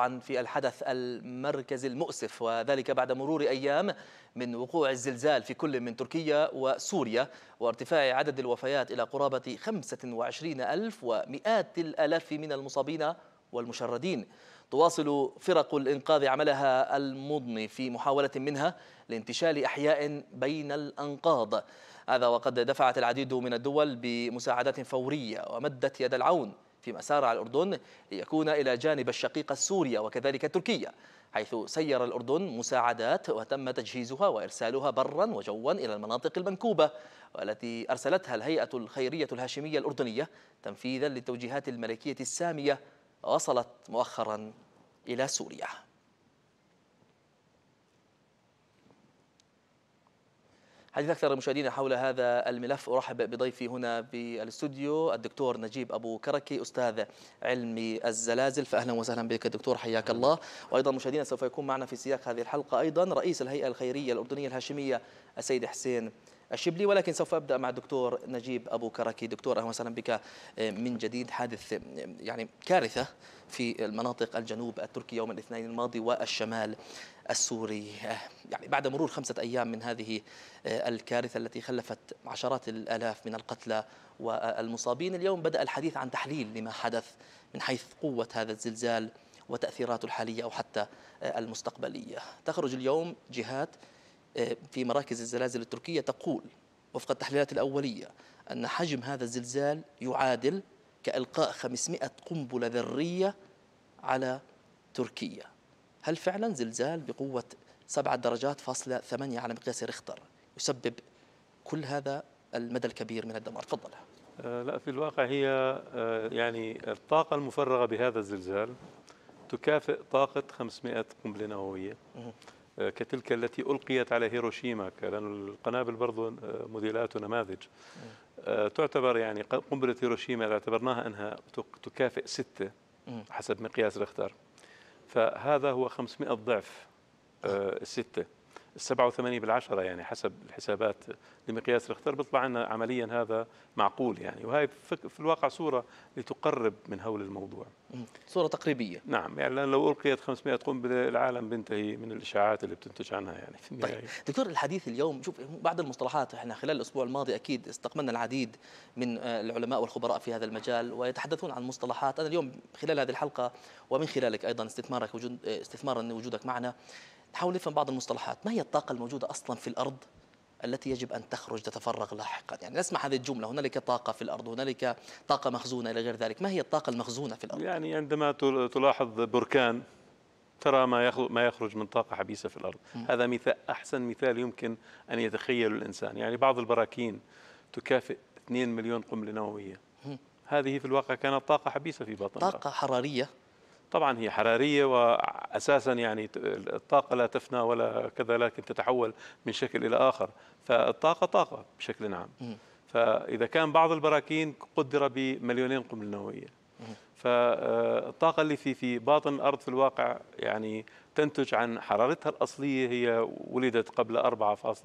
عن في الحدث المركزي المؤسف وذلك بعد مرور أيام من وقوع الزلزال في كل من تركيا وسوريا وارتفاع عدد الوفيات إلى قرابة 25 ألف ومئات الألاف من المصابين والمشردين تواصل فرق الإنقاذ عملها المضني في محاولة منها لانتشال أحياء بين الأنقاض هذا وقد دفعت العديد من الدول بمساعدات فورية ومدت يد العون فيما سار على الأردن ليكون إلى جانب الشقيقة السورية وكذلك تركيا حيث سير الأردن مساعدات وتم تجهيزها وإرسالها برا وجوا إلى المناطق المنكوبة والتي أرسلتها الهيئة الخيرية الهاشمية الأردنية تنفيذا للتوجيهات الملكية السامية وصلت مؤخرا إلى سوريا حديث أكثر مشاهدينا حول هذا الملف أرحب بضيفي هنا بالاستوديو الدكتور نجيب أبو كركي أستاذ علم الزلازل فأهلا وسهلا بك دكتور حياك الله وأيضا مشاهدينا سوف يكون معنا في سياق هذه الحلقة أيضا رئيس الهيئة الخيرية الأردنية الهاشمية السيد حسين الشبلي ولكن سوف ابدا مع الدكتور نجيب ابو كركي دكتور اهلا وسهلا بك من جديد حادث يعني كارثه في المناطق الجنوب التركي يوم الاثنين الماضي والشمال السوري آه، يعني بعد مرور خمسة أيام من هذه آه، الكارثة التي خلفت عشرات الآلاف من القتلى والمصابين اليوم بدأ الحديث عن تحليل لما حدث من حيث قوة هذا الزلزال وتأثيراته الحالية أو حتى آه، المستقبلية تخرج اليوم جهات في مراكز الزلازل التركية تقول وفق التحليلات الأولية أن حجم هذا الزلزال يعادل كإلقاء 500 قنبلة ذرية على تركيا هل فعلا زلزال بقوة سبعة درجات فاصلة ثمانية على مقياس ريختر يسبب كل هذا المدى الكبير من الدمار تفضل آه، لا في الواقع هي آه، يعني الطاقة المفرغة بهذا الزلزال تكافئ طاقة 500 قنبلة نووية آه، كتلك التي ألقيت على هيروشيما لأن القنابل برضو موديلات ونماذج تعتبر يعني قنبلة هيروشيما اعتبرناها أنها تكافئ ستة حسب مقياس ريختر فهذا هو 500 ضعف آه، الستة 87 بالعشرة يعني حسب الحسابات لمقياس رختر بيطلع لنا عمليا هذا معقول يعني وهي في الواقع صورة لتقرب من هول الموضوع صورة تقريبية نعم يعني لو ألقيت 500 قنبلة العالم بينتهي من الإشاعات اللي بتنتج عنها يعني في طيب. النهاية. طيب دكتور الحديث اليوم شوف بعض المصطلحات احنا خلال الأسبوع الماضي أكيد استقبلنا العديد من آه، العلماء والخبراء في هذا المجال ويتحدثون عن مصطلحات أنا اليوم خلال هذه الحلقة ومن خلالك أيضا استثمارك وجود آه، استثمارا وجودك معنا نحاول نفهم بعض المصطلحات ما هي الطاقة الموجودة أصلا في الأرض التي يجب أن تخرج تتفرغ لاحقا يعني نسمع هذه الجملة هنالك طاقة في الأرض هنالك طاقة مخزونة إلى غير ذلك ما هي الطاقة المخزونة في الأرض يعني عندما تلاحظ بركان ترى ما ما يخرج من طاقة حبيسة في الأرض م. هذا مثال أحسن مثال يمكن أن يتخيل الإنسان يعني بعض البراكين تكافئ 2 مليون قنبلة نووية هذه في الواقع كانت طاقة حبيسة في بطن طاقة الأرض. حرارية طبعا هي حراريه واساسا يعني الطاقه لا تفنى ولا كذا لكن تتحول من شكل الى اخر فالطاقه طاقه بشكل عام فاذا كان بعض البراكين قدر بمليونين قنبله نوويه فالطاقه اللي في في باطن الارض في الواقع يعني تنتج عن حرارتها الاصليه هي ولدت قبل 4.6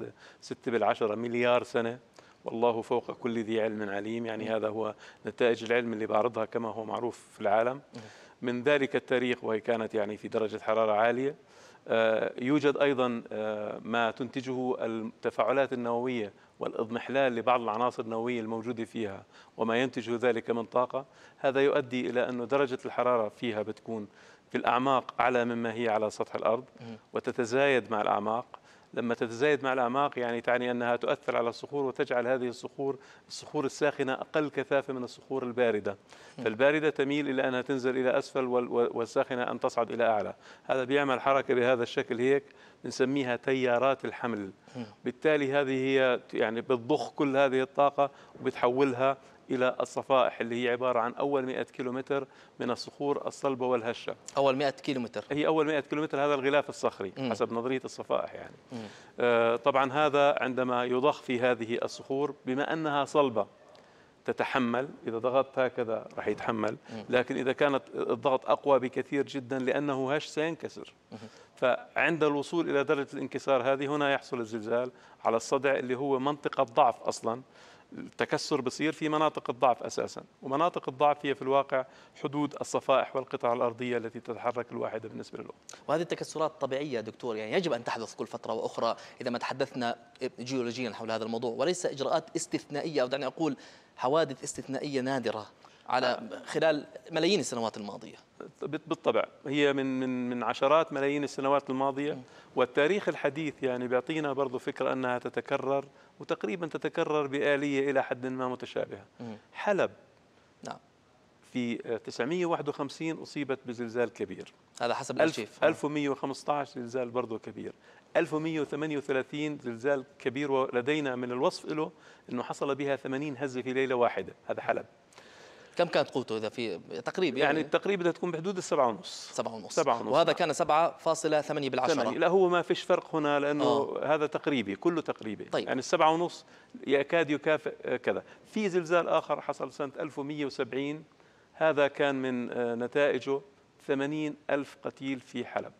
بالعشره مليار سنه والله فوق كل ذي علم عليم يعني هذا هو نتائج العلم اللي بعرضها كما هو معروف في العالم من ذلك التاريخ وهي كانت يعني في درجة حرارة عالية آه، يوجد أيضا آه، ما تنتجه التفاعلات النووية والإضمحلال لبعض العناصر النووية الموجودة فيها وما ينتجه ذلك من طاقة هذا يؤدي إلى أن درجة الحرارة فيها بتكون في الأعماق أعلى مما هي على سطح الأرض وتتزايد مع الأعماق لما تتزايد مع الأعماق يعني تعني أنها تؤثر على الصخور وتجعل هذه الصخور الصخور الساخنة أقل كثافة من الصخور الباردة فالباردة تميل إلى أنها تنزل إلى أسفل والساخنة أن تصعد إلى أعلى هذا بيعمل حركة بهذا الشكل هيك بنسميها تيارات الحمل بالتالي هذه هي يعني بتضخ كل هذه الطاقة وبتحولها إلى الصفائح اللي هي عبارة عن أول 100 كيلومتر من الصخور الصلبة والهشة أول 100 كيلومتر هي أول 100 كيلومتر هذا الغلاف الصخري م. حسب نظرية الصفائح يعني آه طبعا هذا عندما يضخ في هذه الصخور بما أنها صلبة تتحمل إذا ضغطت هكذا راح يتحمل لكن إذا كانت الضغط أقوى بكثير جدا لأنه هش سينكسر فعند الوصول إلى درجة الانكسار هذه هنا يحصل الزلزال على الصدع اللي هو منطقة ضعف أصلا التكسر بصير في مناطق الضعف اساسا ومناطق الضعف هي في الواقع حدود الصفائح والقطع الارضيه التي تتحرك الواحده بالنسبه له وهذه التكسرات طبيعيه دكتور يعني يجب ان تحدث كل فتره واخرى اذا ما تحدثنا جيولوجيا حول هذا الموضوع وليس اجراءات استثنائيه او دعني اقول حوادث استثنائيه نادره على آه. خلال ملايين السنوات الماضيه بالطبع هي من من من عشرات ملايين السنوات الماضيه والتاريخ الحديث يعني بيعطينا برضه فكره انها تتكرر وتقريبا تتكرر باليه الى حد ما متشابهه حلب نعم في 951 أصيبت بزلزال كبير هذا حسب الأرشيف 1115 زلزال برضه كبير 1138 زلزال كبير ولدينا من الوصف له أنه حصل بها 80 هزة في ليلة واحدة هذا حلب كم كانت قوته اذا في تقريبا يعني, يعني تقريبا تكون بحدود السبعة ونص سبعة ونص سبعة ونص وهذا كان 7.8 بالعشرة لا هو ما فيش فرق هنا لانه أوه. هذا تقريبي كله تقريبي طيب. يعني السبعة ونص يكاد يكافئ كذا في زلزال اخر حصل سنه 1170 هذا كان من آه، نتائجه ثمانين ألف قتيل في حلب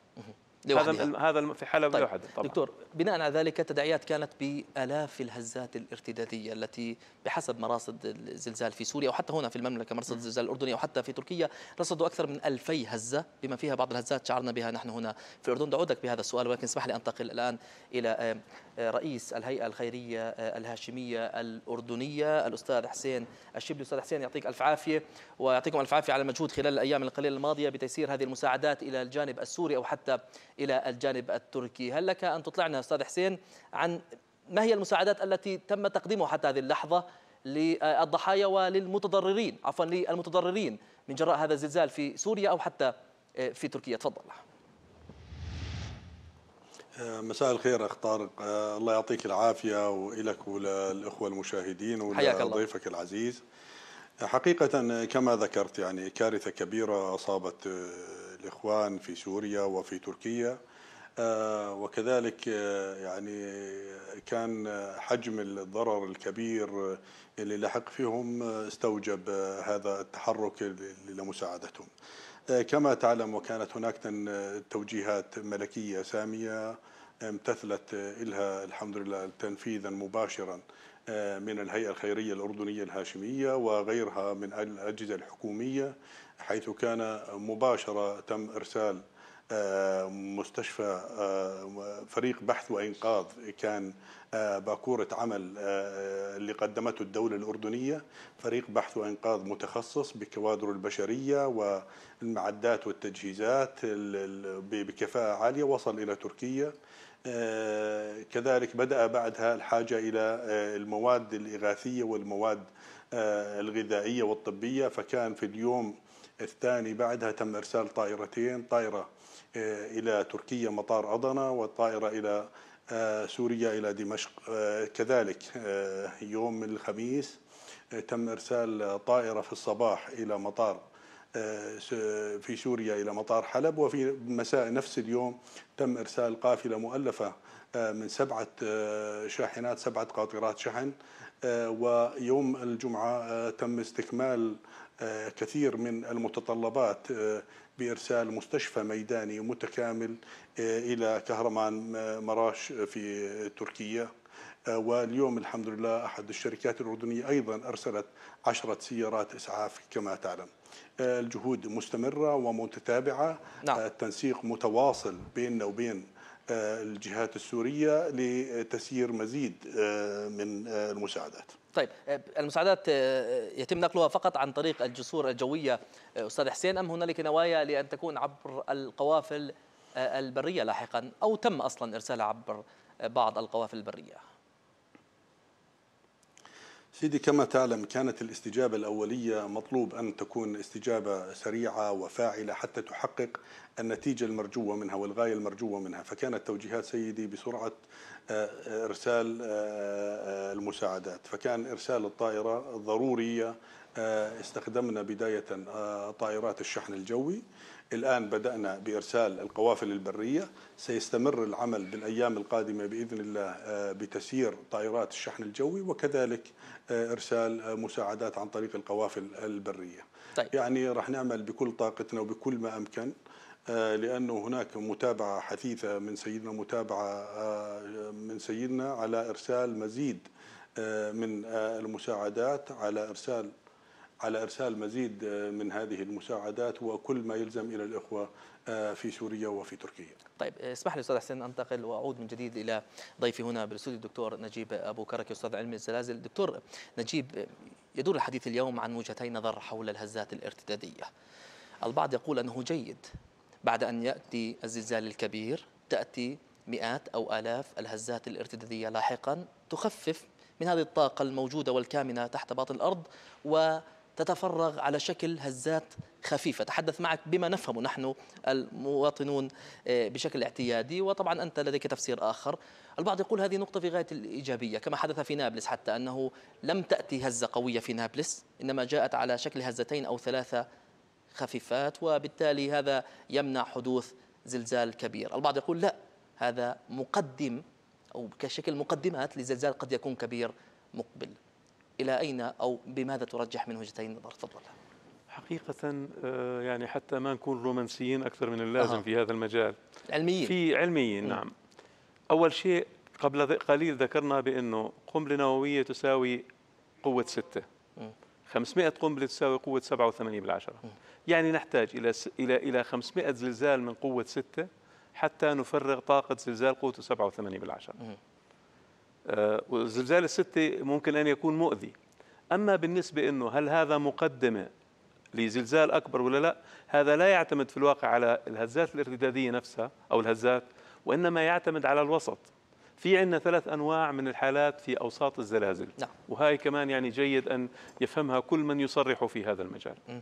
هذا يعني. هذا في حلب طيب لوحده طبعا دكتور بناء على ذلك تداعيات كانت بالاف الهزات الارتداديه التي بحسب مراصد الزلزال في سوريا وحتى هنا في المملكه مرصد الزلزال الاردني وحتى في تركيا رصدوا اكثر من 2000 هزه بما فيها بعض الهزات شعرنا بها نحن هنا في الاردن دعودك بهذا السؤال ولكن اسمح لي انتقل الان الى آه، آه، رئيس الهيئه الخيريه آه، الهاشميه الاردنيه الاستاذ حسين الشبلي استاذ حسين يعطيك الف عافيه ويعطيكم الف عافيه على المجهود خلال الايام القليله الماضيه بتيسير هذه المساعدات الى الجانب السوري او حتى إلى الجانب التركي هل لك أن تطلعنا أستاذ حسين عن ما هي المساعدات التي تم تقديمها حتى هذه اللحظة للضحايا وللمتضررين عفوا للمتضررين من جراء هذا الزلزال في سوريا أو حتى في تركيا تفضل آه، مساء الخير اخ طارق آه، الله يعطيك العافيه والك وللاخوه المشاهدين ولضيفك العزيز حقيقة كما ذكرت يعني كارثة كبيرة أصابت آه، الإخوان في سوريا وفي تركيا آه، وكذلك آه، يعني كان حجم الضرر الكبير اللي لحق فيهم استوجب هذا التحرك لمساعدتهم كما تعلم وكانت هناك توجيهات ملكية سامية امتثلت إلها الحمد لله تنفيذا مباشرا آه، من الهيئة الخيرية الأردنية الهاشمية وغيرها من الأجهزة الحكومية حيث كان مباشرة تم إرسال آه، مستشفى آه، فريق بحث وإنقاذ كان باكورة عمل اللي قدمته الدولة الأردنية فريق بحث وإنقاذ متخصص بكوادر البشرية والمعدات والتجهيزات بكفاءة عالية وصل إلى تركيا آه، كذلك بدأ بعدها الحاجة إلى آه، المواد الإغاثية والمواد آه، الغذائية والطبية فكان في اليوم الثاني بعدها تم إرسال طائرتين طائرة إلى تركيا مطار أضنة والطائرة إلى سوريا إلى دمشق كذلك يوم الخميس تم إرسال طائرة في الصباح إلى مطار آه، في سوريا إلى مطار حلب وفي مساء نفس اليوم تم إرسال قافلة مؤلفة آه، من سبعة آه، شاحنات سبعة قاطرات شحن ويوم الجمعة تم استكمال كثير من المتطلبات بإرسال مستشفى ميداني متكامل إلى كهرمان مراش في تركيا واليوم الحمد لله أحد الشركات الأردنية أيضا أرسلت عشرة سيارات إسعاف كما تعلم الجهود مستمرة ومتتابعة نعم. التنسيق متواصل بيننا وبين آه، الجهات السورية لتسيير مزيد آه، من آه، المساعدات طيب المساعدات يتم نقلها فقط عن طريق الجسور الجوية أستاذ حسين أم هنالك نوايا لأن تكون عبر القوافل البرية لاحقا أو تم أصلا إرسالها عبر بعض القوافل البرية سيدي كما تعلم كانت الاستجابة الأولية مطلوب أن تكون استجابة سريعة وفاعلة حتى تحقق النتيجة المرجوة منها والغاية المرجوة منها فكانت توجيهات سيدي بسرعة آه، آه، إرسال آه، المساعدات فكان إرسال الطائرة ضرورية استخدمنا بداية طائرات الشحن الجوي الآن بدأنا بإرسال القوافل البرية سيستمر العمل بالأيام القادمة بإذن الله آه، بتسيير طائرات الشحن الجوي وكذلك آه، إرسال آه، مساعدات عن طريق القوافل البرية طيب. يعني رح نعمل بكل طاقتنا وبكل ما أمكن لأنه هناك متابعة حثيثة من سيدنا متابعة من سيدنا على إرسال مزيد من المساعدات على إرسال على إرسال مزيد آه، من هذه المساعدات وكل ما يلزم إلى الإخوة آه، في سوريا وفي تركيا طيب آه، اسمح لي أستاذ حسين ان أنتقل وأعود من جديد إلى ضيفي هنا بالاستوديو الدكتور نجيب أبو كركي أستاذ علم الزلازل دكتور نجيب يدور الحديث اليوم عن وجهتي نظر حول الهزات الارتدادية البعض يقول أنه جيد بعد أن يأتي الزلزال الكبير تأتي مئات أو آلاف الهزات الارتدادية لاحقا تخفف من هذه الطاقة الموجودة والكامنة تحت باطن الأرض و تتفرغ على شكل هزات خفيفة تحدث معك بما نفهمه نحن المواطنون آه، بشكل اعتيادي وطبعا أنت لديك تفسير آخر البعض يقول هذه نقطة في غاية الإيجابية كما حدث في نابلس حتى أنه لم تأتي هزة قوية في نابلس إنما جاءت على شكل هزتين أو ثلاثة خفيفات وبالتالي هذا يمنع حدوث زلزال كبير البعض يقول لا هذا مقدم أو كشكل مقدمات لزلزال قد يكون كبير مقبل إلى أين أو بماذا ترجح من وجهتي النظر تفضل حقيقة آه، يعني حتى ما نكون رومانسيين أكثر من اللازم أه. في هذا المجال علميين في علميين نعم أول شيء قبل قليل ذكرنا بأنه قنبلة نووية تساوي قوة ستة م. 500 قنبلة تساوي قوة 87 بالعشرة م. يعني نحتاج إلى إلى إلى 500 زلزال من قوة ستة حتى نفرغ طاقة زلزال قوته 87 بالعشرة م. آه، والزلزال الستة ممكن أن يكون مؤذي أما بالنسبة أنه هل هذا مقدمة لزلزال أكبر ولا لا هذا لا يعتمد في الواقع على الهزات الارتدادية نفسها أو الهزات وإنما يعتمد على الوسط في عندنا ثلاث أنواع من الحالات في أوساط الزلازل نعم. وهي كمان يعني جيد أن يفهمها كل من يصرح في هذا المجال م.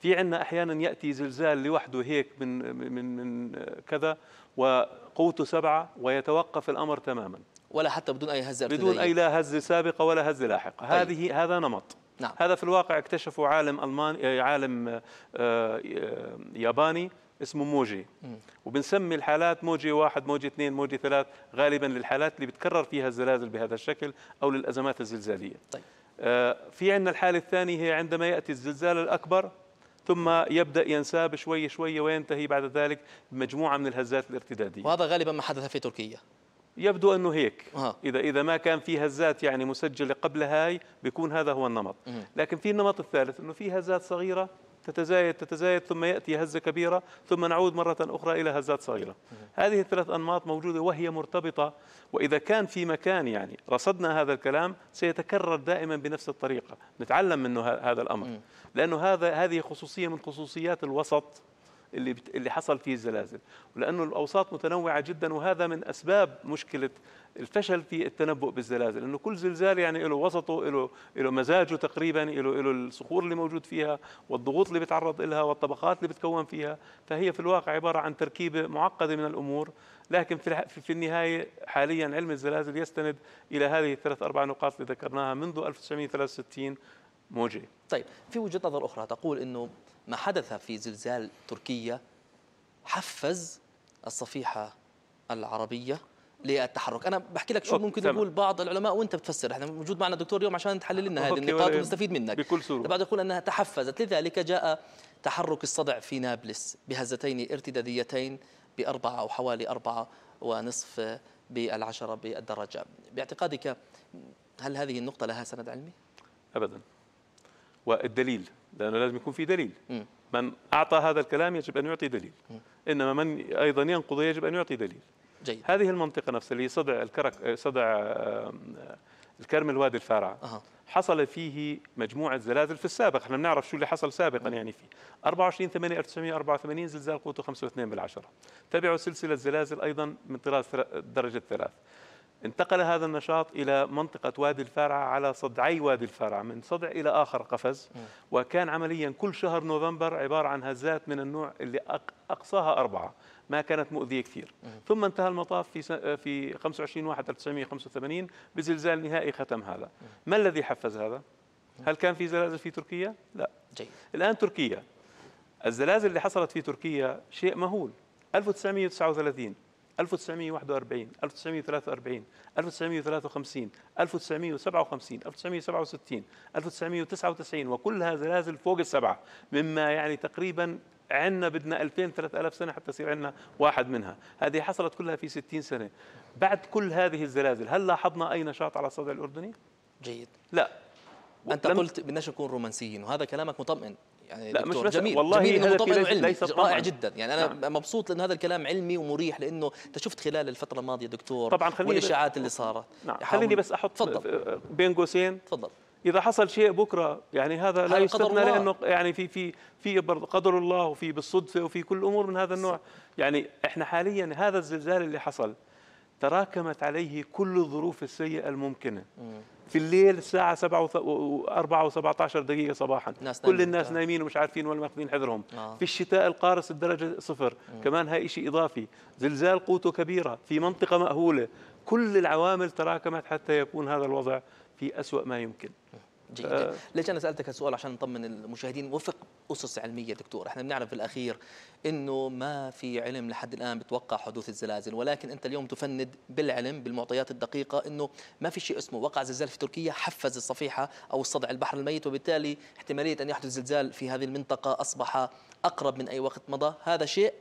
في عندنا أحيانا يأتي زلزال لوحده هيك من, من, من آه، كذا وقوته سبعة ويتوقف الأمر تماماً ولا حتى بدون أي هزة بدون أي لا هزة سابقة ولا هزة لاحقة طيب. هذه هذا نمط نعم. هذا في الواقع اكتشفه عالم ألماني آه، عالم آه، آه، ياباني اسمه موجي وبنسمي الحالات موجي واحد موجي اثنين موجي ثلاث غالبا للحالات اللي بتكرر فيها الزلازل بهذا الشكل أو للأزمات الزلزالية طيب. في عندنا الحالة الثانية هي عندما يأتي الزلزال الأكبر ثم يبدا ينساب شوي شوي وينتهي بعد ذلك بمجموعه من الهزات الارتداديه وهذا غالبا ما حدث في تركيا يبدو انه هيك أه. اذا اذا ما كان في هزات يعني مسجله قبل هاي بيكون هذا هو النمط مم. لكن في النمط الثالث انه في هزات صغيره تتزايد تتزايد ثم ياتي هزه كبيره ثم نعود مره اخرى الى هزات صغيره مم. هذه الثلاث انماط موجوده وهي مرتبطه واذا كان في مكان يعني رصدنا هذا الكلام سيتكرر دائما بنفس الطريقه نتعلم منه هذا الامر مم. لانه هذا هذه خصوصيه من خصوصيات الوسط اللي اللي حصل فيه الزلازل ولانه الاوساط متنوعه جدا وهذا من اسباب مشكله الفشل في التنبؤ بالزلازل انه كل زلزال يعني له وسطه له له مزاجه تقريبا له له الصخور اللي موجود فيها والضغوط اللي بيتعرض لها والطبقات اللي بتكون فيها فهي في الواقع عباره عن تركيبه معقده من الامور لكن في في النهايه حاليا علم الزلازل يستند الى هذه الثلاث اربع نقاط اللي ذكرناها منذ 1963 موجه. طيب في وجهه نظر اخرى تقول انه ما حدث في زلزال تركيا حفز الصفيحة العربية للتحرك انا بحكي لك شو ممكن يقول بعض العلماء وانت بتفسر احنا موجود معنا دكتور اليوم عشان تحلل لنا هذه النقاط ونستفيد منك بكل سرور بعد يقول انها تحفزت لذلك جاء تحرك الصدع في نابلس بهزتين ارتداديتين بأربعة أو حوالي أربعة ونصف بالعشرة بالدرجة باعتقادك هل هذه النقطة لها سند علمي؟ أبدا والدليل لأنه لازم يكون في دليل من أعطى هذا الكلام يجب أن يعطي دليل إنما من أيضا ينقض يجب أن يعطي دليل جيد. هذه المنطقة نفسها اللي صدع الكرك صدع الكرمل وادي الفارعة أه. حصل فيه مجموعة زلازل في السابق احنا بنعرف شو اللي حصل سابقا يعني في 24 8 1984 زلزال قوته 5.2 بالعشرة تبعه سلسلة زلازل أيضا من طراز درجة ثلاث انتقل هذا النشاط إلى منطقة وادي الفارعة على صدعي وادي الفارعة من صدع إلى آخر قفز وكان عمليا كل شهر نوفمبر عبارة عن هزات من النوع اللي أقصاها أربعة ما كانت مؤذية كثير ثم انتهى المطاف في في 25 واحد 1985 بزلزال نهائي ختم هذا ما الذي حفز هذا؟ هل كان في زلازل في تركيا؟ لا جيد. الآن تركيا الزلازل اللي حصلت في تركيا شيء مهول 1939 1941 1943 1953 1957 1967 1999 وكلها زلازل فوق السبعة مما يعني تقريبا عندنا بدنا 2000 3000 سنه حتى يصير عندنا واحد منها هذه حصلت كلها في 60 سنه بعد كل هذه الزلازل هل لاحظنا اي نشاط على الصدع الاردني جيد لا انت قلت بدناش نكون رومانسيين وهذا كلامك مطمئن يعني لا مش بس جميل والله جميل هذا ليس, علمي ليس رائع جدا يعني انا نعم. مبسوط لان هذا الكلام علمي ومريح لانه انت شفت خلال الفتره الماضيه دكتور طبعا خليني والاشاعات اللي صارت نعم خليني بس احط تفضل بين قوسين تفضل اذا حصل شيء بكره يعني هذا لا يستثنى لانه يعني في في في قدر الله وفي بالصدفه وفي كل امور من هذا النوع يعني احنا حاليا هذا الزلزال اللي حصل تراكمت عليه كل الظروف السيئة الممكنة في الليل الساعة 7 و4 و17 دقيقة صباحا كل الناس طبعا. آه. نايمين ومش عارفين ولا ماخذين حذرهم آه. في الشتاء القارس الدرجة صفر مم. كمان هاي شيء إضافي زلزال قوته كبيرة في منطقة مأهولة كل العوامل تراكمت حتى يكون هذا الوضع في أسوأ ما يمكن جيد آه. ليش انا سالتك السؤال عشان نطمن المشاهدين وفق اسس علميه دكتور احنا بنعرف في الاخير انه ما في علم لحد الان بتوقع حدوث الزلازل ولكن انت اليوم تفند بالعلم بالمعطيات الدقيقه انه ما في شيء اسمه وقع زلزال في تركيا حفز الصفيحه او الصدع البحر الميت وبالتالي احتماليه ان يحدث زلزال في هذه المنطقه اصبح اقرب من اي وقت مضى هذا شيء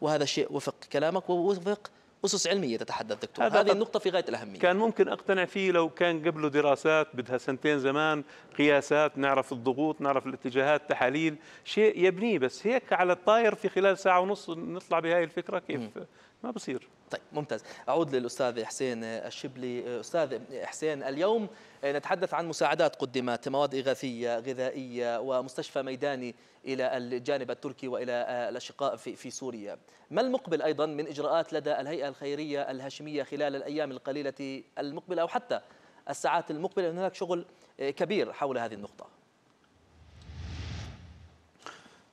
وهذا شيء وفق كلامك ووفق أسس علمية تتحدث دكتور هذه النقطة في غاية الأهمية كان ممكن أقتنع فيه لو كان قبله دراسات بدها سنتين زمان قياسات نعرف الضغوط نعرف الاتجاهات تحاليل شيء يبنيه بس هيك على الطاير في خلال ساعة ونص نطلع بهاي الفكرة كيف م. ما بصير طيب ممتاز اعود للاستاذ حسين الشبلي استاذ حسين اليوم نتحدث عن مساعدات قدمت مواد اغاثيه غذائيه ومستشفى ميداني الى الجانب التركي والى الاشقاء في في سوريا ما المقبل ايضا من اجراءات لدى الهيئه الخيريه الهاشميه خلال الايام القليله المقبله او حتى الساعات المقبله هناك شغل كبير حول هذه النقطه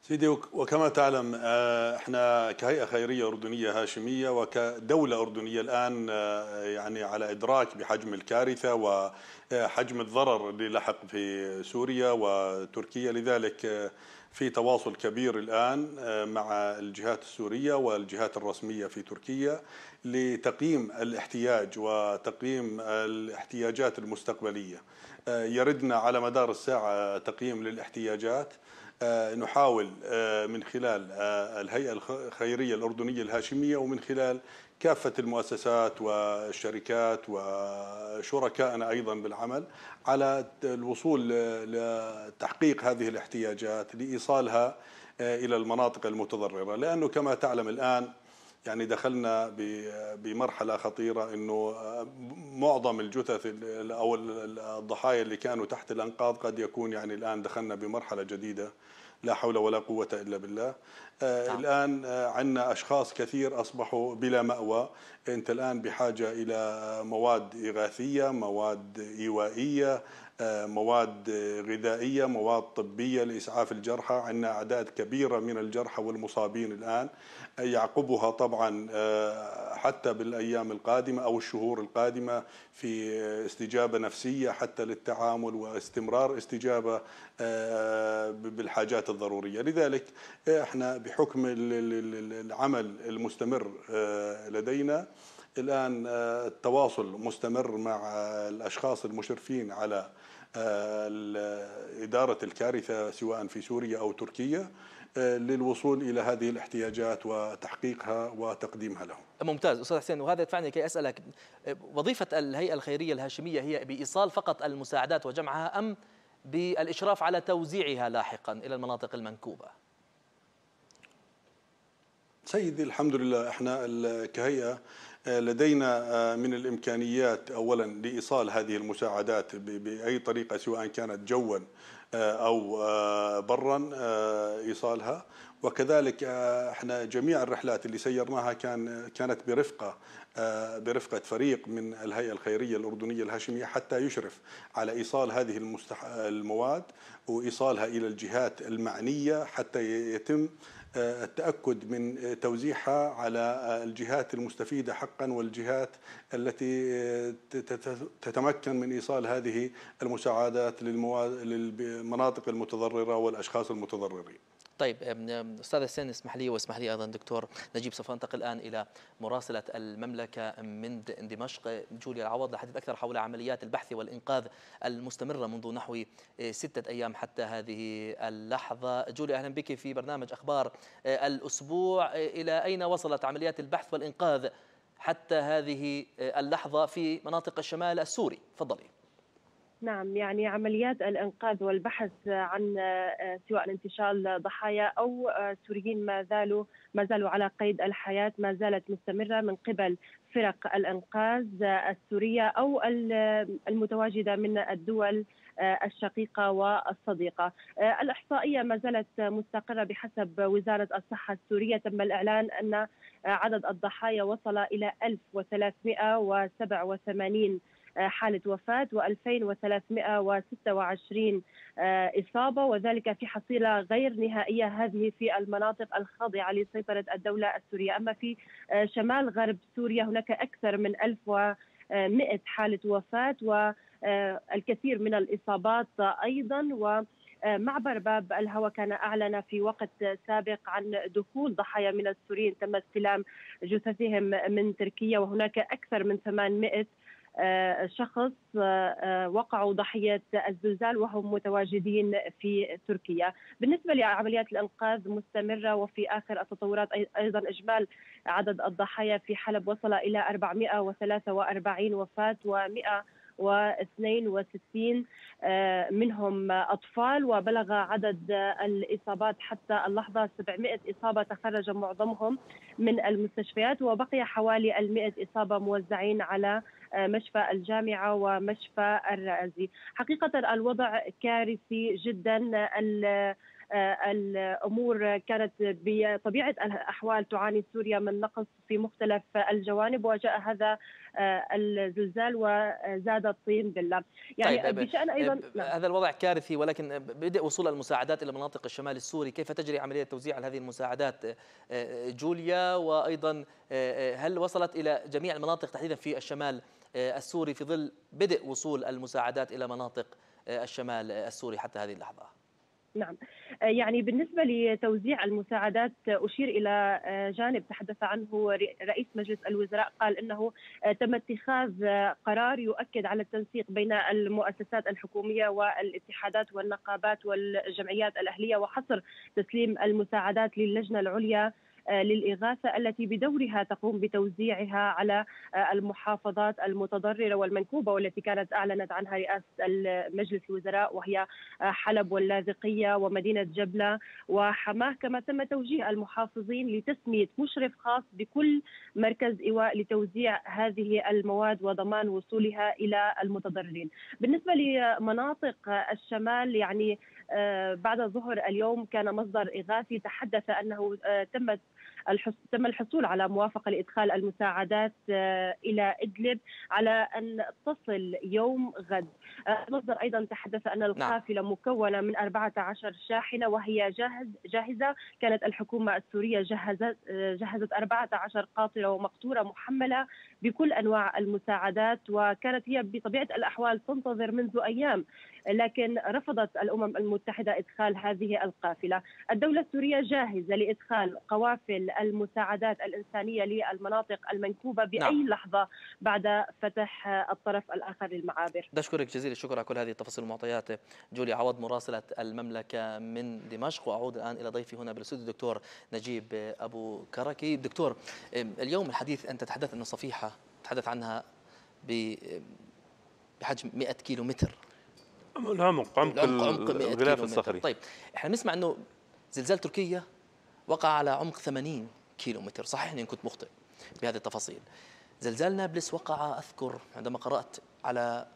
سيدي وكما تعلم آه، احنا كهيئه خيريه اردنيه هاشميه وكدوله اردنيه الان آه، يعني على ادراك بحجم الكارثه وحجم الضرر اللي لحق في سوريا وتركيا لذلك آه، في تواصل كبير الان مع الجهات السوريه والجهات الرسميه في تركيا لتقييم الاحتياج وتقييم الاحتياجات المستقبليه يردنا على مدار الساعه تقييم للاحتياجات آه، نحاول آه، من خلال آه، الهيئة الخيرية الأردنية الهاشمية ومن خلال كافة المؤسسات والشركات وشركائنا أيضا بالعمل على الوصول لتحقيق هذه الاحتياجات لإيصالها إلى المناطق المتضررة لأنه كما تعلم الآن يعني دخلنا بمرحلة خطيرة أنه معظم الجثث أو الضحايا اللي كانوا تحت الأنقاض قد يكون يعني الآن دخلنا بمرحلة جديدة لا حول ولا قوة إلا بالله آه نعم. الآن آه، عندنا أشخاص كثير أصبحوا بلا مأوى أنت الآن بحاجة إلى مواد إغاثية مواد إيوائية آه، مواد غذائية مواد طبية لإسعاف الجرحى عندنا أعداد كبيرة من الجرحى والمصابين الآن يعقبها طبعا آه، حتى بالايام القادمه او الشهور القادمه في استجابه نفسيه حتى للتعامل واستمرار استجابه آه، بالحاجات الضروريه، لذلك آه، احنا بحكم العمل المستمر لدينا الان التواصل مستمر مع الاشخاص المشرفين على آه، إدارة الكارثة سواء في سوريا أو تركيا آه، للوصول إلى هذه الاحتياجات وتحقيقها وتقديمها لهم ممتاز أستاذ حسين وهذا يدفعني كي أسألك وظيفة الهيئة الخيرية الهاشمية هي بإيصال فقط المساعدات وجمعها أم بالإشراف على توزيعها لاحقا إلى المناطق المنكوبة سيدي الحمد لله احنا كهيئة آه، لدينا آه، من الامكانيات اولا لايصال هذه المساعدات باي طريقه سواء كانت جوا آه، او برا ايصالها وكذلك احنا جميع الرحلات اللي سيرناها كان كانت برفقه برفقه فريق من الهيئه الخيريه الاردنيه الهاشميه حتى يشرف على ايصال هذه المواد وايصالها الى الجهات المعنيه حتى يتم التأكد من توزيعها على الجهات المستفيدة حقا والجهات التي تتمكن من إيصال هذه المساعدات للمناطق المتضررة والأشخاص المتضررين طيب استاذ حسين اسمح لي واسمح لي ايضا دكتور نجيب سوف ننتقل الان الى مراسله المملكه من دمشق جوليا العوض لحديث اكثر حول عمليات البحث والانقاذ المستمره منذ نحو آه، سته ايام حتى هذه اللحظه جوليا اهلا بك في برنامج اخبار آه، الاسبوع آه، الى اين وصلت عمليات البحث والانقاذ حتى هذه اللحظه في مناطق الشمال السوري تفضلي نعم يعني عمليات الانقاذ والبحث عن آه، سواء انتشال ضحايا او آه، سوريين ما زالوا ما زالوا على قيد الحياه ما زالت مستمره من قبل فرق الانقاذ آه، السوريه او المتواجده من الدول الشقيقه والصديقه. الاحصائيه ما زالت مستقره بحسب وزاره الصحه السوريه تم الاعلان ان عدد الضحايا وصل الى 1387 حالة وفاة و2326 إصابة وذلك في حصيلة غير نهائية هذه في المناطق الخاضعة لسيطرة الدولة السورية أما في شمال غرب سوريا هناك أكثر من 1100 حالة وفاة والكثير من الإصابات أيضا و معبر باب الهوى كان اعلن في وقت سابق عن دخول ضحايا من السوريين تم استلام جثثهم من تركيا وهناك اكثر من 800 آه، شخص آه، آه، وقعوا ضحية الزلزال وهم متواجدين في تركيا بالنسبة لعمليات الإنقاذ مستمرة وفي آخر التطورات أيضا إجمال عدد الضحايا في حلب وصل إلى 443 وفاة و100 و62 منهم أطفال وبلغ عدد الإصابات حتى اللحظة 700 إصابة تخرج معظمهم من المستشفيات وبقي حوالي 100 إصابة موزعين على مشفى الجامعة ومشفى الرازي حقيقة الوضع كارثي جدا آه، الامور كانت بطبيعه الاحوال تعاني سوريا من نقص في مختلف الجوانب وجاء هذا آه، الزلزال وزاد الطين بله يعني طيب بشان ايضا نعم. هذا الوضع كارثي ولكن بدا وصول المساعدات الى مناطق الشمال السوري كيف تجري عمليه توزيع هذه المساعدات آه، جوليا وايضا هل وصلت الى جميع المناطق تحديدا في الشمال آه، السوري في ظل بدء وصول المساعدات إلى مناطق آه، الشمال آه، السوري حتى هذه اللحظة نعم يعني بالنسبة لتوزيع المساعدات أشير إلى جانب تحدث عنه رئيس مجلس الوزراء قال أنه تم اتخاذ قرار يؤكد على التنسيق بين المؤسسات الحكومية والاتحادات والنقابات والجمعيات الأهلية وحصر تسليم المساعدات للجنة العليا آه، للاغاثه التي بدورها تقوم بتوزيعها على آه، المحافظات المتضرره والمنكوبه والتي كانت اعلنت عنها رئاسه مجلس الوزراء وهي آه، حلب واللاذقيه ومدينه جبله وحماه كما تم توجيه المحافظين لتسميه مشرف خاص بكل مركز ايواء لتوزيع هذه المواد وضمان وصولها الى المتضررين. بالنسبه لمناطق الشمال يعني بعد ظهر اليوم كان مصدر إغاثي تحدث أنه تمت تم الحصول على موافقه لادخال المساعدات آه، الى ادلب على ان تصل يوم غد آه، المصدر ايضا تحدث ان نعم. القافله نعم. مكونه من 14 شاحنه وهي جاهز جاهزه كانت الحكومه السوريه جهزت آه، جهزت 14 قاطره ومقطوره محمله بكل انواع المساعدات وكانت هي بطبيعه الاحوال تنتظر منذ ايام لكن رفضت الامم المتحده ادخال هذه القافله، الدوله السوريه جاهزه لادخال قوافل المساعدات الانسانيه للمناطق المنكوبه باي نعم. لحظه بعد فتح الطرف الاخر للمعابر. بشكرك جزيل الشكر على كل هذه التفاصيل والمعطيات جولي عوض مراسله المملكه من دمشق واعود الان الى ضيفي هنا بالاستوديو الدكتور نجيب ابو كركي، دكتور اليوم الحديث انت تحدثت ان صفيحه تحدث عنها بحجم 100 كيلو متر العمق عمق الغلاف الصخري طيب احنا بنسمع انه زلزال تركيا وقع على عمق 80 كيلو متر صحيح اني كنت مخطئ بهذه التفاصيل زلزال نابلس وقع اذكر عندما قرات على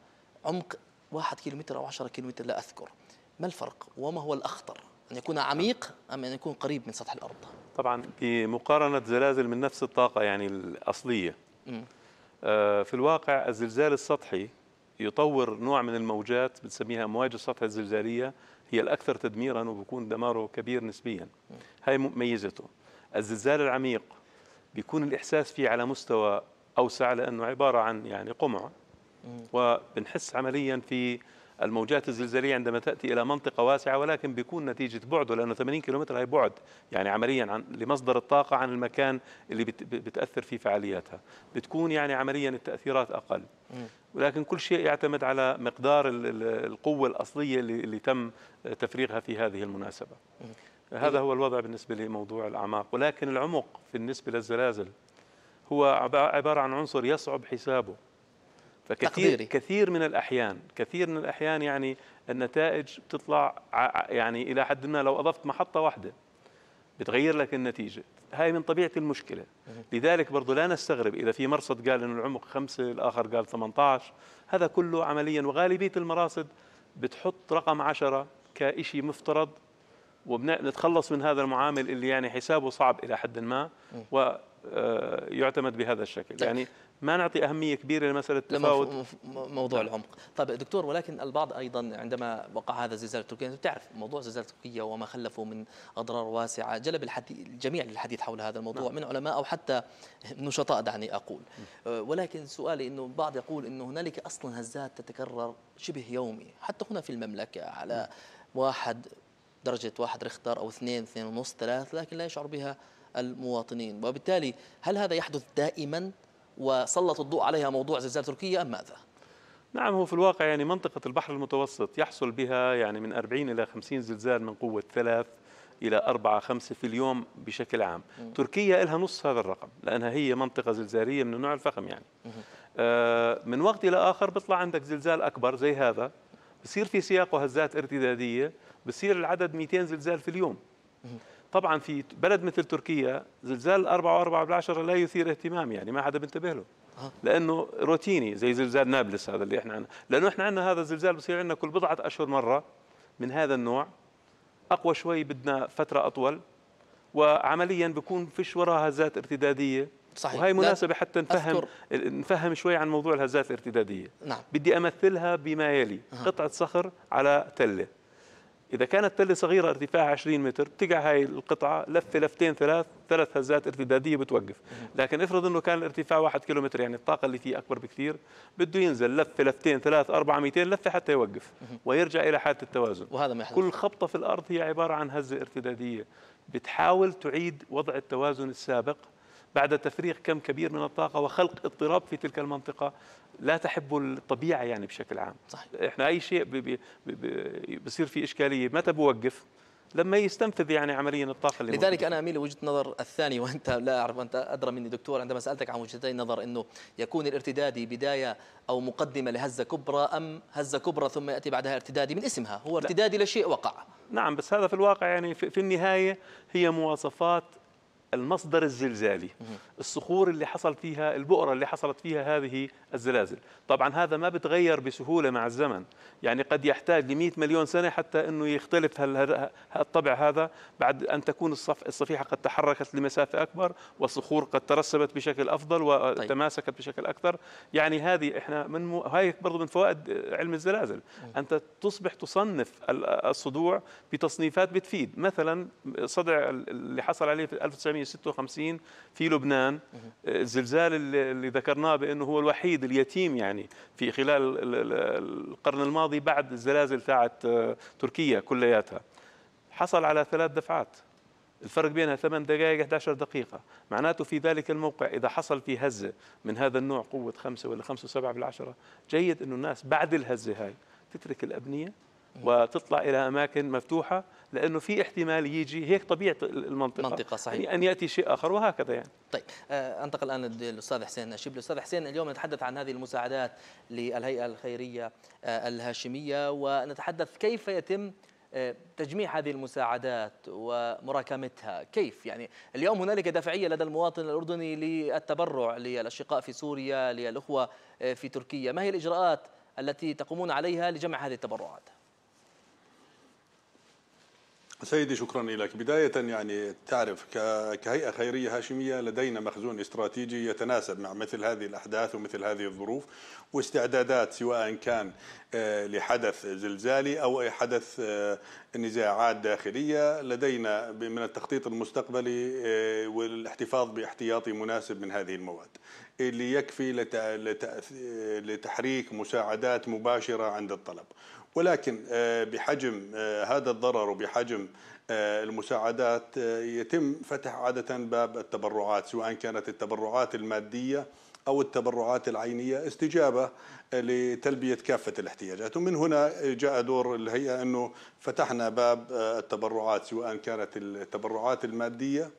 عمق 1 كيلو متر او 10 كيلو متر لا اذكر ما الفرق وما هو الاخطر ان يكون عميق ام ان يكون قريب من سطح الارض طبعا بمقارنه زلازل من نفس الطاقه يعني الاصليه م. آه، في الواقع الزلزال السطحي يطور نوع من الموجات بنسميها امواج السطح الزلزاليه هي الاكثر تدميرا وبكون دماره كبير نسبيا هاي ميزته الزلزال العميق بيكون الاحساس فيه على مستوى اوسع لانه عباره عن يعني قمع وبنحس عمليا في الموجات الزلزاليه عندما تاتي الى منطقه واسعه ولكن بيكون نتيجه بعده لانه 80 كيلومتر هي بعد يعني عمليا عن لمصدر الطاقه عن المكان اللي بتاثر فيه فعالياتها بتكون يعني عمليا التاثيرات اقل ولكن كل شيء يعتمد على مقدار القوه الاصليه اللي, اللي تم تفريغها في هذه المناسبه هذا هو الوضع بالنسبه لموضوع الاعماق ولكن العمق بالنسبه للزلازل هو عباره عن عنصر يصعب حسابه فكثير تقديري. كثير من الأحيان كثير من الأحيان يعني النتائج بتطلع يعني إلى حد ما لو أضفت محطة واحدة بتغير لك النتيجة هاي من طبيعة المشكلة لذلك برضو لا نستغرب إذا في مرصد قال انه العمق خمسة الآخر قال 18 هذا كله عمليا وغالبية المراصد بتحط رقم عشرة كشيء مفترض وبنتخلص من هذا المعامل اللي يعني حسابه صعب إلى حد ما ويعتمد آه، بهذا الشكل طيب. يعني ما نعطي اهميه كبيره لمساله التفاوت موضوع العمق طيب دكتور ولكن البعض ايضا عندما وقع هذا الزلزال التركي انت بتعرف موضوع الزلزال التركيه وما خلفه من اضرار واسعه جلب الحديث الجميع للحديث حول هذا الموضوع نعم. من علماء او حتى نشطاء دعني اقول أه، ولكن سؤالي انه البعض يقول انه هنالك اصلا هزات تتكرر شبه يومي حتى هنا في المملكه على واحد درجه واحد رختر او اثنين اثنين ونص ثلاث لكن لا يشعر بها المواطنين وبالتالي هل هذا يحدث دائما وسلط الضوء عليها موضوع زلزال تركيا أم ماذا؟ نعم هو في الواقع يعني منطقة البحر المتوسط يحصل بها يعني من 40 إلى 50 زلزال من قوة ثلاث إلى أربعة خمسة في اليوم بشكل عام م. تركيا لها نص هذا الرقم لأنها هي منطقة زلزالية من النوع الفخم يعني آه من وقت إلى آخر بيطلع عندك زلزال أكبر زي هذا بصير في سياق وهزات ارتدادية بصير العدد 200 زلزال في اليوم م. طبعا في بلد مثل تركيا زلزال 4 و4 بالعشرة لا يثير اهتمام يعني ما حدا بينتبه له آه. لانه روتيني زي زلزال نابلس هذا اللي احنا عنا لانه احنا عندنا هذا الزلزال بصير عندنا كل بضعه اشهر مره من هذا النوع اقوى شوي بدنا فتره اطول وعمليا بكون فيش وراها هزات ارتداديه صحيح وهي مناسبة حتى نفهم أذكر. نفهم شوي عن موضوع الهزات الارتدادية نعم. بدي أمثلها بما يلي آه. قطعة صخر على تلة إذا كانت تلة صغيرة ارتفاعها 20 متر بتقع هاي القطعة لفة لفتين ثلاث ثلاث هزات ارتدادية بتوقف لكن افرض أنه كان الارتفاع 1 كيلومتر يعني الطاقة اللي فيه أكبر بكثير بده ينزل لفة لفتين ثلاث أربعة 200 لفة حتى يوقف ويرجع إلى حالة التوازن وهذا ما كل خبطة في الأرض هي عبارة عن هزة ارتدادية بتحاول تعيد وضع التوازن السابق بعد تفريغ كم كبير من الطاقة وخلق اضطراب في تلك المنطقة لا تحب الطبيعة يعني بشكل عام صحيح. إحنا أي شيء بي بي بي بصير فيه إشكالية متى بوقف لما يستنفذ يعني عمليا الطاقه اللي لذلك موجود. انا اميل لوجهه نظر الثاني وانت لا اعرف انت ادرى مني دكتور عندما سالتك عن وجهتي النظر انه يكون الارتدادي بدايه او مقدمه لهزه كبرى ام هزه كبرى ثم ياتي بعدها ارتدادي من اسمها هو ارتدادي لا. لشيء وقع نعم بس هذا في الواقع يعني في النهايه هي مواصفات المصدر الزلزالي الصخور اللي حصل فيها البؤرة اللي حصلت فيها هذه الزلازل طبعا هذا ما بتغير بسهولة مع الزمن يعني قد يحتاج ل 100 مليون سنة حتى أنه يختلف الطبع هذا بعد أن تكون الصف الصفيحة قد تحركت لمسافة أكبر والصخور قد ترسبت بشكل أفضل وتماسكت طيب. بشكل أكثر يعني هذه إحنا من م... هاي برضو من فوائد علم الزلازل أنت تصبح تصنف الصدوع بتصنيفات بتفيد مثلا صدع اللي حصل عليه في 1900 1956 في لبنان الزلزال اللي ذكرناه بانه هو الوحيد اليتيم يعني في خلال القرن الماضي بعد الزلازل تاعت آه، تركيا كلياتها حصل على ثلاث دفعات الفرق بينها 8 دقائق 11 دقيقة معناته في ذلك الموقع إذا حصل في هزة من هذا النوع قوة خمسة ولا خمسة وسبعة بالعشرة جيد أنه الناس بعد الهزة هاي تترك الأبنية وتطلع الى اماكن مفتوحه لانه في احتمال يجي هيك طبيعه المنطقه المنطقه صحيح يعني ان ياتي شيء اخر وهكذا يعني طيب آه، انتقل الان للاستاذ حسين نشيب الاستاذ حسين اليوم نتحدث عن هذه المساعدات للهيئه الخيريه آه، الهاشميه ونتحدث كيف يتم آه، تجميع هذه المساعدات ومراكمتها كيف يعني اليوم هنالك دافعية لدى المواطن الأردني للتبرع للأشقاء في سوريا للأخوة في تركيا ما هي الإجراءات التي تقومون عليها لجمع هذه التبرعات سيدي شكرا لك بداية يعني تعرف كهيئة خيرية هاشمية لدينا مخزون استراتيجي يتناسب مع مثل هذه الأحداث ومثل هذه الظروف واستعدادات سواء كان آه، لحدث زلزالي أو أي حدث آه، نزاعات داخلية لدينا من التخطيط المستقبلي آه، والاحتفاظ باحتياطي مناسب من هذه المواد اللي يكفي لتحريك مساعدات مباشرة عند الطلب ولكن آه، بحجم آه، هذا الضرر وبحجم آه، المساعدات يتم فتح عادة باب التبرعات سواء كانت التبرعات المادية أو التبرعات العينية استجابة لتلبية كافة الاحتياجات ومن هنا جاء دور الهيئة أنه فتحنا باب التبرعات سواء كانت التبرعات المادية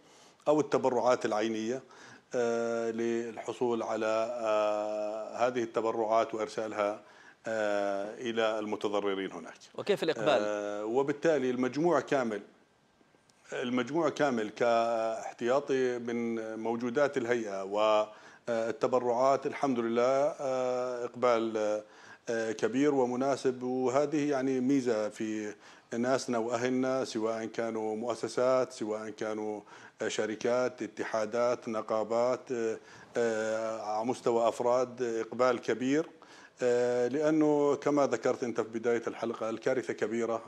أو التبرعات العينية للحصول على هذه التبرعات وإرسالها آه، إلى المتضررين هناك وكيف الإقبال؟ آه، وبالتالي المجموع كامل المجموع كامل كاحتياطي من موجودات الهيئة والتبرعات الحمد لله آه، إقبال كبير ومناسب وهذه يعني ميزة في ناسنا وأهلنا سواء كانوا مؤسسات سواء كانوا شركات اتحادات نقابات على مستوى أفراد إقبال كبير آه، لأنه كما ذكرت أنت في بداية الحلقة الكارثة كبيرة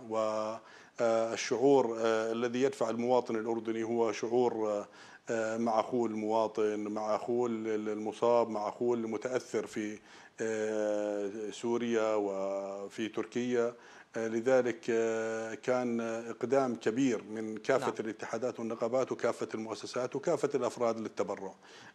والشعور آه، آه، الذي يدفع المواطن الأردني هو شعور مع أخوه المواطن مع أخوه المصاب مع أخوه المتأثر في سوريا وفي تركيا آه، لذلك آه، كان اقدام كبير من كافه نعم. الاتحادات والنقابات وكافه المؤسسات وكافه الافراد للتبرع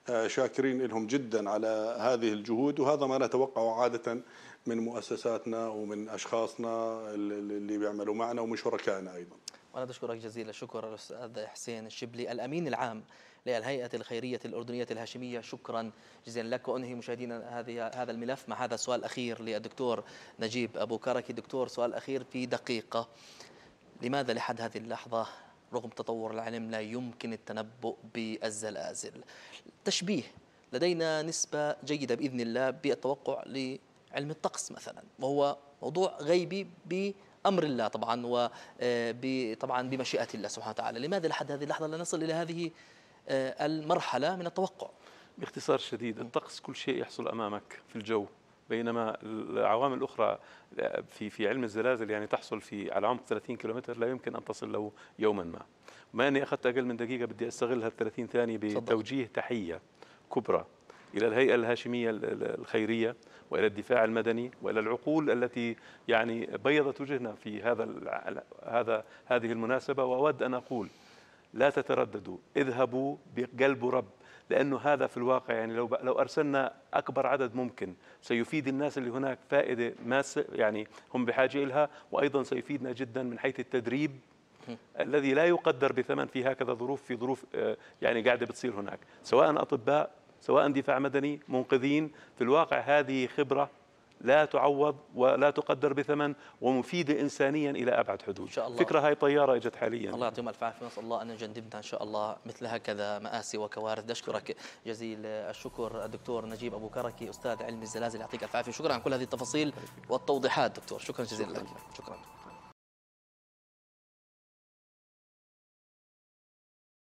آه، شاكرين لهم جدا على هذه الجهود وهذا ما نتوقعه عاده من مؤسساتنا ومن اشخاصنا اللي بيعملوا معنا ومن شركائنا ايضا. وانا بشكرك جزيل الشكر الاستاذ حسين الشبلي الامين العام للهيئة الخيرية الأردنية الهاشمية شكرا جزيلا لك وأنهي مشاهدينا هذه هذا الملف مع هذا السؤال الأخير للدكتور نجيب أبو كركي دكتور سؤال أخير في دقيقة لماذا لحد هذه اللحظة رغم تطور العلم لا يمكن التنبؤ بالزلازل تشبيه لدينا نسبة جيدة بإذن الله بالتوقع لعلم الطقس مثلا وهو موضوع غيبي بأمر الله طبعا وطبعا آه، بمشيئة الله سبحانه وتعالى لماذا لحد هذه اللحظة لا نصل إلى هذه آه، المرحلة من التوقع باختصار شديد الطقس كل شيء يحصل أمامك في الجو بينما العوامل الاخرى آه، في في علم الزلازل يعني تحصل في على عمق 30 كيلومتر لا يمكن ان تصل له يوما ما ما اني اخذت اقل من دقيقه بدي استغل هال 30 ثانيه بتوجيه تحيه كبرى الى الهيئه الهاشميه الخيريه والى الدفاع المدني والى العقول التي يعني بيضت وجهنا في هذا هذا هذه المناسبه واود ان اقول لا تترددوا اذهبوا بقلب رب لانه هذا في الواقع يعني لو لو ارسلنا اكبر عدد ممكن سيفيد الناس اللي هناك فائده ماسه يعني هم بحاجه لها وايضا سيفيدنا جدا من حيث التدريب الذي لا يقدر بثمن في هكذا ظروف في ظروف آه، يعني قاعده بتصير هناك سواء اطباء سواء دفاع مدني منقذين في الواقع هذه خبره لا تعوض ولا تقدر بثمن ومفيده انسانيا الى ابعد حدود إن شاء الله. فكره هاي طياره اجت حاليا الله يعطيهم الف عافيه نسال الله ان يجنبنا ان شاء الله مثل هكذا ماسي وكوارث اشكرك جزيل الشكر الدكتور نجيب ابو كركي استاذ علم الزلازل يعطيك الف عافيه شكرا على كل هذه التفاصيل والتوضيحات دكتور شكرا جزيلا لك شكرا.